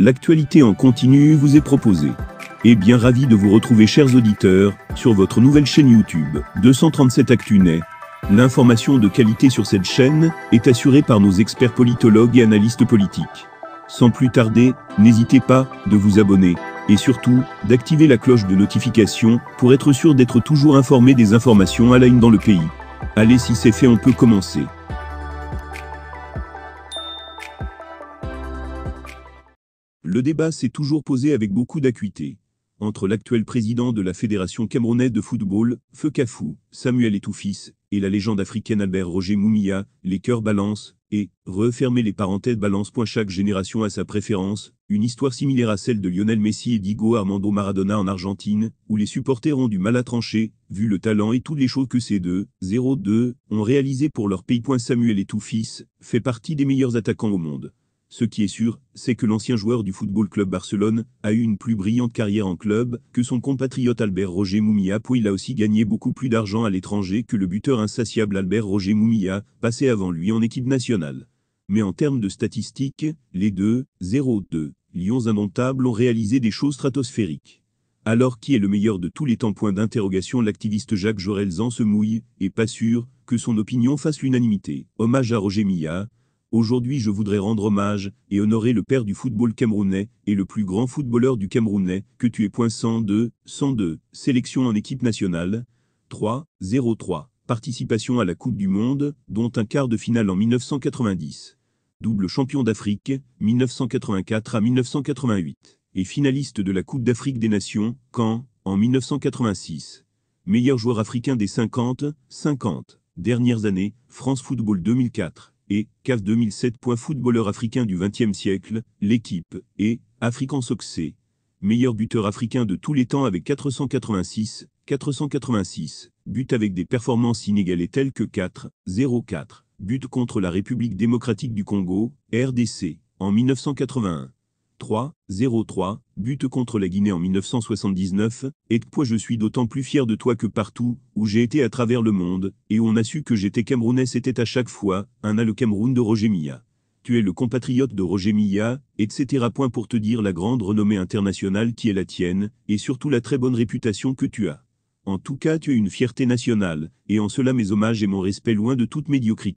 L'actualité en continu vous est proposée. Et bien ravi de vous retrouver chers auditeurs, sur votre nouvelle chaîne YouTube, 237 ActuNet. L'information de qualité sur cette chaîne est assurée par nos experts politologues et analystes politiques. Sans plus tarder, n'hésitez pas de vous abonner et surtout d'activer la cloche de notification pour être sûr d'être toujours informé des informations à la une dans le pays. Allez si c'est fait on peut commencer. Le débat s'est toujours posé avec beaucoup d'acuité entre l'actuel président de la Fédération camerounaise de football, Feu Cafou, Samuel Etoufis, et la légende africaine Albert Roger Moumia, les cœurs balancent, et, refermer les parenthèses balance. Chaque génération a sa préférence, une histoire similaire à celle de Lionel Messi et Diego Armando Maradona en Argentine, où les supporters ont du mal à trancher, vu le talent et toutes les choses que ces deux, 0-2, ont réalisées pour leur pays. Samuel Etoufis fait partie des meilleurs attaquants au monde. Ce qui est sûr, c'est que l'ancien joueur du Football Club Barcelone a eu une plus brillante carrière en club que son compatriote Albert Roger Moumia, puis il a aussi gagné beaucoup plus d'argent à l'étranger que le buteur insatiable Albert Roger Moumia, passé avant lui en équipe nationale. Mais en termes de statistiques, les deux, 0-2, Lions indomptables ont réalisé des choses stratosphériques. Alors qui est le meilleur de tous les temps Point d'interrogation L'activiste Jacques Jorelzan se mouille, et pas sûr que son opinion fasse l'unanimité. Hommage à Roger Mia. Aujourd'hui je voudrais rendre hommage et honorer le père du football camerounais et le plus grand footballeur du Camerounais que tu es. Point 102, 102, sélection en équipe nationale, 3, 03, participation à la Coupe du Monde, dont un quart de finale en 1990. Double champion d'Afrique, 1984 à 1988, et finaliste de la Coupe d'Afrique des Nations, quand, en 1986. Meilleur joueur africain des 50, 50. Dernières années, France Football 2004 et CAF 2007. Footballeur africain du XXe siècle, l'équipe et African Soxé, meilleur buteur africain de tous les temps avec 486, 486 but avec des performances inégalées telles que 4, 0, 4 contre la République démocratique du Congo, RDC, en 1981. 3-0-3, but contre la Guinée en 1979, et quoi je suis d'autant plus fier de toi que partout, où j'ai été à travers le monde, et où on a su que j'étais Camerounais c'était à chaque fois, un à le Cameroun de Roger Milla. Tu es le compatriote de Roger Milla, etc. Point pour te dire la grande renommée internationale qui est la tienne, et surtout la très bonne réputation que tu as. En tout cas tu es une fierté nationale, et en cela mes hommages et mon respect loin de toute médiocrité.